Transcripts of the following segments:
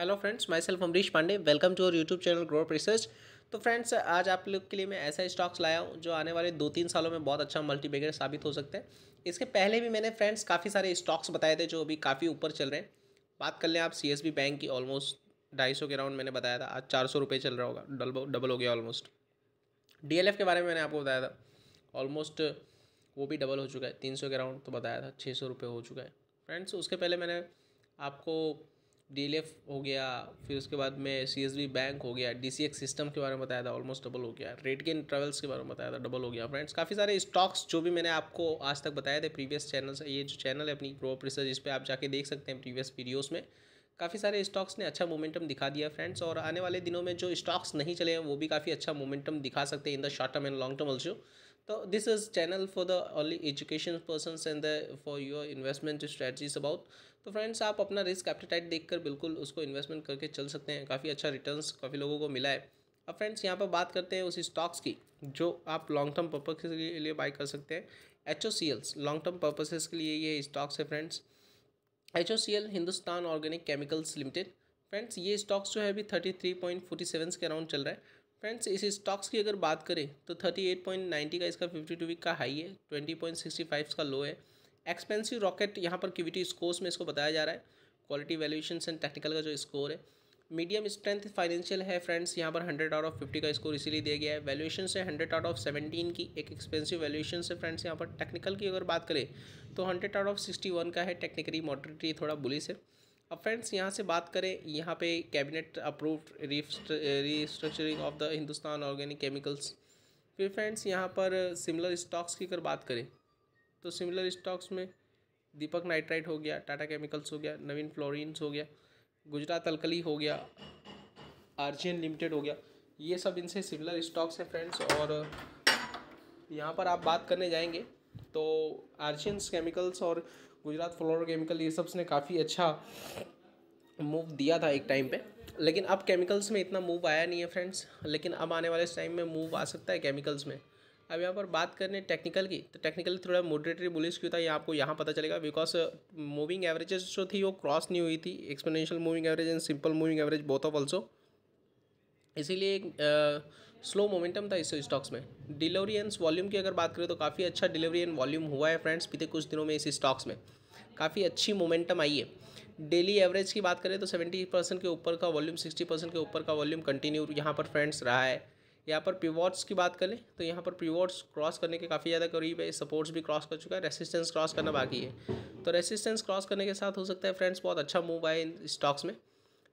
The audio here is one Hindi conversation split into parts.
hello friends myself Amrish Pandey welcome to our YouTube channel growth research तो फ्रेंड्स आज आप लोग के लिए मैं ऐसा स्टॉक्स लाया हूँ जो आने वाले दो तीन सालों में बहुत अच्छा मल्टीबैगर साबित हो सकते हैं इसके पहले भी मैंने फ्रेंड्स काफ़ी सारे स्टॉक्स बताए थे जो अभी काफ़ी ऊपर चल रहे हैं बात कर लें आप सी बैंक की ऑलमोस्ट ढाई के राउंड मैंने बताया था आज चार सौ चल रहा होगा डबल हो गया ऑलमोस्ट डी के बारे में मैंने आपको बताया था ऑलमोस्ट वो भी डबल हो चुका है तीन के राउंड तो बताया था छः हो चुका है फ्रेंड्स उसके पहले मैंने आपको डी हो गया फिर उसके बाद में सी बैंक हो गया डी सिस्टम के बारे में बताया था ऑलमोस्ट डबल हो गया रेड गेन ट्रेवल्स के बारे में बताया था डबल हो गया फ्रेंड्स काफ़ी सारे स्टॉक्स जो भी मैंने आपको आज तक बताए थे प्रीवियस चैनल से ये जो चैनल है अपनी प्रोप रिसर्च इस पर आप जाके देख सकते हैं प्रीवियस वीडियोज़ में काफ़ी सारे स्टॉक्स ने अच्छा मोमेंटम दिखा दिया फ्रेंड्स और आने वाले दिनों में जो स्टॉक्स नहीं चले हैं वो भी काफ़ी अच्छा मोमेंटम दिखा सकते हैं in the short term and long term also तो this is channel for the only education person and the for your investment strategies about तो फ्रेंड्स आप अपना रिस्क एप्टीटाइट देखकर बिल्कुल उसको इन्वेस्टमेंट करके चल सकते हैं काफ़ी अच्छा रिटर्न काफ़ी लोगों को मिला है अब फ्रेंड्स यहाँ पर बात करते हैं उस स्टॉक्स की जो आप लॉन्ग टर्म पर्पज के लिए बाई कर सकते हैं H O C L's long term purposes के लिए ये स्टॉक्स है friends H O C L Hindustan Organic Chemicals Limited friends ये स्टॉक्स जो है अभी thirty three point forty seven के अराउंड चल रहा है फ्रेंड्स इस स्टॉक्स की अगर बात करें तो 38.90 का इसका 52 वीक का हाई है 20.65 का लो है एक्सपेंसिव रॉकेट यहाँ पर क्यूविटी स्कोर्स में इसको बताया जा रहा है क्वालिटी वैल्यूशन एंड टेक्निकल का जो स्कोर है मीडियम स्ट्रेंथ फाइनेंशियल है फ्रेंड्स यहाँ पर हंड्रेड आउट ऑफ फिफ्टी का स्कोर इसीलिए दिया गया है वैल्यूशन से हंड्रेड आउट ऑफ सेवेंटीन की एक एक्सपेंसिव वैल्यूशन से फ्रेंड्स यहाँ पर टेक्निकल की अगर बात करें तो hundred out of sixty one का है टेक्निकली मॉडरेटली थोड़ा बुलिस है अब फ्रेंड्स यहाँ से बात करें यहाँ पे cabinet approved restructuring of the Hindustan Organic Chemicals फिर फ्रेंड्स यहाँ पर सिमिलर स्टॉक्स की अगर बात करें तो सिमिलर स्टॉक्स में दीपक नाइट्राइट हो गया टाटा केमिकल्स हो गया नवीन फ्लोरिन्स हो गया गुजरात अलकली हो गया आर्जियन लिमिटेड हो गया ये सब इनसे सिमिलर स्टॉक्स हैं फ्रेंड्स और यहाँ पर आप बात करने जाएंगे तो आर्जियंस केमिकल्स और गुजरात फ्लोरोकेमिकल ये सब ने काफ़ी अच्छा मूव दिया था एक टाइम पे लेकिन अब केमिकल्स में इतना मूव आया नहीं है फ्रेंड्स लेकिन अब आने वाले टाइम में मूव आ सकता है केमिकल्स में अब यहाँ पर बात करें टेक्निकल की तो टेक्निकली थोड़ा मोडरेटरी बुलिस क्यों था ये आपको यहाँ पता चलेगा बिकॉज मूविंग एवरेजेस जो थी वो क्रॉस नहीं हुई थी exponential moving average and simple moving average both of also इसीलिए uh, स्लो मोमेंटम था इस स्टॉक्स में डिलीवरी एंड वॉल्यूम की अगर बात करें तो काफ़ी अच्छा डिलीवरी एंड वॉल्यूम हुआ है फ्रेंड्स पिछले कुछ दिनों में इस स्टॉक्स में काफ़ी अच्छी मोमेंटम आई है डेली एवरेज की बात करें तो सेवेंटी परसेंट के ऊपर का वॉल्यूम सिक्सटी परसेंट के ऊपर का वॉल्यूम कंटिन्यू यहाँ पर फ्रेंड्स रहा है यहाँ पर पिवॉट्स की बात करें तो यहाँ पर पिवॉट्स क्रॉस करने के काफ़ी ज़्यादा करीब है सपोर्ट्स भी क्रॉस कर चुका है रेसिस्टेंस क्रॉस करना बाकी है तो रेसिस्टेंस क्रॉस करने के साथ हो सकता है फ्रेंड्स बहुत अच्छा मूव आए इन स्टॉक्स में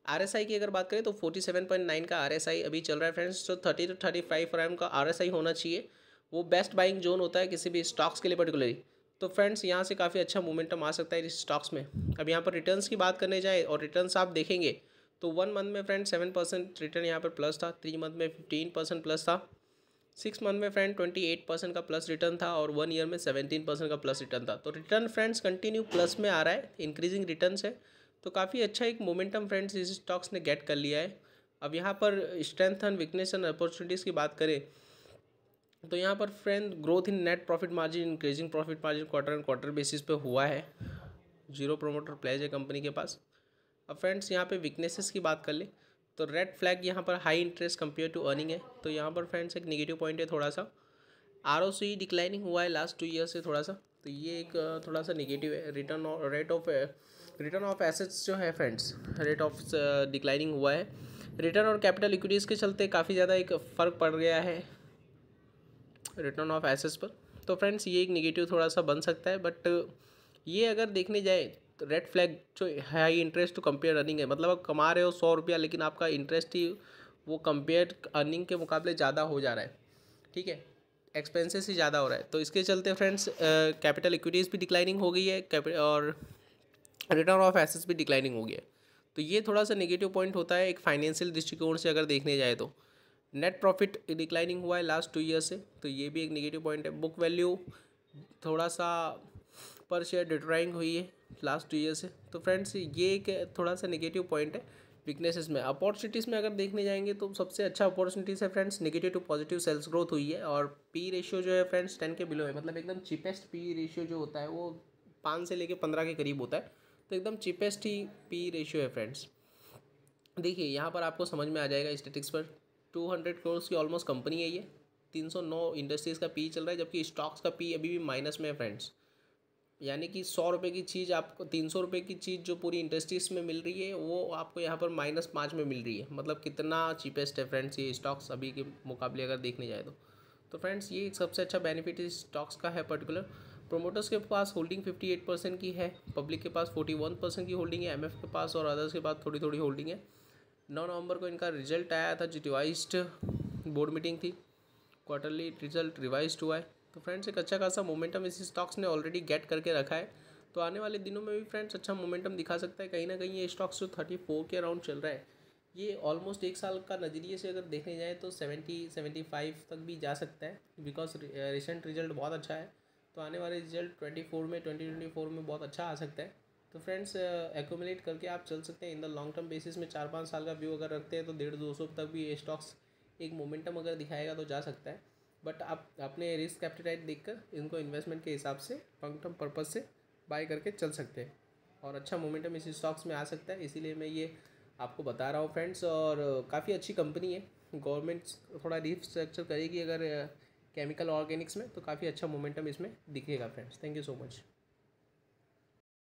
आर की अगर बात करें तो 47.9 का आर अभी चल रहा है फ्रेंड्स तो 30 टू 35 फाइव एम का आर होना चाहिए वो बेस्ट बाइंग जोन होता है किसी भी स्टॉक्स के लिए पर्टिकुलरली तो फ्रेंड्स यहाँ से काफ़ी अच्छा मोमेंटम आ सकता है इस स्टॉक्स में अब यहाँ पर रिटर्न्स की बात करने जाए और रिटर्न्स आप देखेंगे तो वन मंथ में फ्रेंड सेवन परसेंट रिटर्न यहाँ पर प्लस था थ्री मंथ में फिफ्टीन परसेंट प्लस था सिक्स मंथ में फ्रेंड ट्वेंटी एट परसेंट का प्लस रिटर्न था और वन ईयर में सेवेंटीन परसेंट का प्लस रिटर्न था तो रिटर्न फ्रेंड्स कंटिन्यू प्लस में आ रहा है इंक्रीजिंग रिटर्न है तो काफ़ी अच्छा एक मोमेंटम फ्रेंड्स इस स्टॉक्स ने गेट कर लिया है अब यहाँ पर strength and weakness and opportunities की बात करें तो यहाँ पर friend growth in net profit margin increasing profit margin quarter and quarter basis पे हुआ है जीरो प्रोमोटर प्लेज है कंपनी के पास अब फ्रेंड्स यहाँ पे वीकनेसेस की बात कर ले तो रेड फ्लैग यहाँ पर high interest compare to earning है तो यहाँ पर फ्रेंड्स एक निगेटिव पॉइंट है थोड़ा सा आर ओ सी डिक्लाइनिंग हुआ है लास्ट टू ईयर से थोड़ा सा तो ये एक थोड़ा सा निगेटिव है return rate of return of assets जो है फ्रेंड्स रेट ऑफ डिक्लाइनिंग हुआ है रिटर्न और कैपिटल इक्विटीज़ के चलते काफ़ी ज़्यादा एक फ़र्क पड़ गया है रिटर्न ऑफ एसेट्स पर तो फ्रेंड्स ये एक निगेटिव थोड़ा सा बन सकता है बट ये अगर देखने जाए तो रेड फ्लैग जो high interest to compare earning है मतलब आप कमा रहे हो सौ रुपया लेकिन आपका इंटरेस्ट ही वो कंपेयर अर्निंग के मुकाबले ज़्यादा हो जा रहा है ठीक है एक्सपेंसेस ही ज़्यादा हो रहा है तो इसके चलते फ्रेंड्स कैपिटल इक्विटीज़ भी डिक्लाइनिंग हो गई है और रिटर्न ऑफ एसेट्स भी डिक्लाइनिंग हो गया तो ये थोड़ा सा नेगेटिव पॉइंट होता है एक फाइनेंशियल दृष्टिकोण से अगर देखने जाए तो नेट प्रॉफिट डिक्लाइनिंग हुआ है लास्ट टू ईयर से तो ये भी एक नेगेटिव पॉइंट है बुक वैल्यू थोड़ा सा पर शेयर डिट्राइंग हुई है लास्ट टू ईयर से तो फ्रेंड्स ये एक थोड़ा सा नेगेटिव पॉइंट है वीकनेसेस में अपॉर्चुनिटीज़ में अगर देखने जाएंगे तो सबसे अच्छा अपॉर्चुनिटीज़ है friends negative to positive sales growth हुई है और पी रेशियो जो है फ्रेंड्स टेन के बिलो है मतलब एकदम चीपेस्ट पी रेशियो जो होता है वो पाँच से लेके पंद्रह के करीब होता है तो एकदम चिपेस्ट ही पी रेशियो है फ्रेंड्स देखिए यहाँ पर आपको समझ में आ जाएगा स्टेटिक्स पर टू हंड्रेड करोड़ की ऑलमोस्ट कंपनी है ये तीन सौ नौ इंडस्ट्रीज़ का पी चल रहा है जबकि स्टॉक्स का पी अभी भी माइनस में है फ्रेंड्स यानी कि सौ रुपये की चीज़ आपको तीन सौ रुपये की चीज़ जो पूरी इंडस्ट्रीज में मिल रही है वो आपको यहाँ पर माइनस पाँच में मिल रही है मतलब कितना चीपेस्ट है फ्रेंड्स ये स्टॉक्स अभी के मुकाबले अगर देखने जाए तो तो फ्रेंड्स ये सबसे अच्छा बेनिफिट इस स्टॉक्स का है पर्टिकुलर प्रोमोटर्स के पास होल्डिंग 58 परसेंट की है पब्लिक के पास 41 परसेंट की होल्डिंग है एमएफ के पास और अदर्स के पास थोड़ी थोड़ी होल्डिंग है नौ नवंबर को इनका रिजल्ट आया था जो रिवाइज बोर्ड मीटिंग थी क्वार्टरली रिजल्ट रिवाइज हुआ है तो फ्रेंड्स एक अच्छा खासा मोमेंटम इसी स्टॉक्स ने ऑलरेडी गेट करके रखा है तो आने वाले दिनों में भी फ्रेंड्स अच्छा मोमेंटम दिखा सकता है कहीं ना कहीं ये स्टॉक्स जो थर्टी फोर के अराउंड चल रहा है ये ऑलमोस्ट एक साल का नज़रिए से अगर देखने जाए तो सेवेंटी सेवेंटी फाइव तक भी जा सकता है बिकॉज रिसेंट रिजल्ट बहुत अच्छा है तो आने वाले रिजल्ट ट्वेंटी फोर में ट्वेंटी ट्वेंटी फोर में बहुत अच्छा आ सकता है तो फ्रेंड्स एकोमिलेट uh, करके आप चल सकते हैं in the long term basis में चार पाँच साल का व्यू अगर रखते हैं तो डेढ़ दो सौ तक भी ये स्टॉक्स एक मोमेंटम अगर दिखाएगा तो जा सकता है बट आप अपने रिस्क कैपिटाइट देख कर इनको इन्वेस्टमेंट के हिसाब से लॉन्ग टर्म पर्पज़ से बाय करके चल सकते हैं और अच्छा मोमेंटम इसी स्टॉक्स में आ सकता है इसीलिए मैं ये आपको बता रहा हूँ फ्रेंड्स और काफ़ी अच्छी कंपनी है गवर्नमेंट थोड़ा रिस्ट्रक्चर करेगी अगर केमिकल ऑर्गेनिक्स में तो काफ़ी अच्छा मोमेंटम इसमें दिखेगा friends thank you so much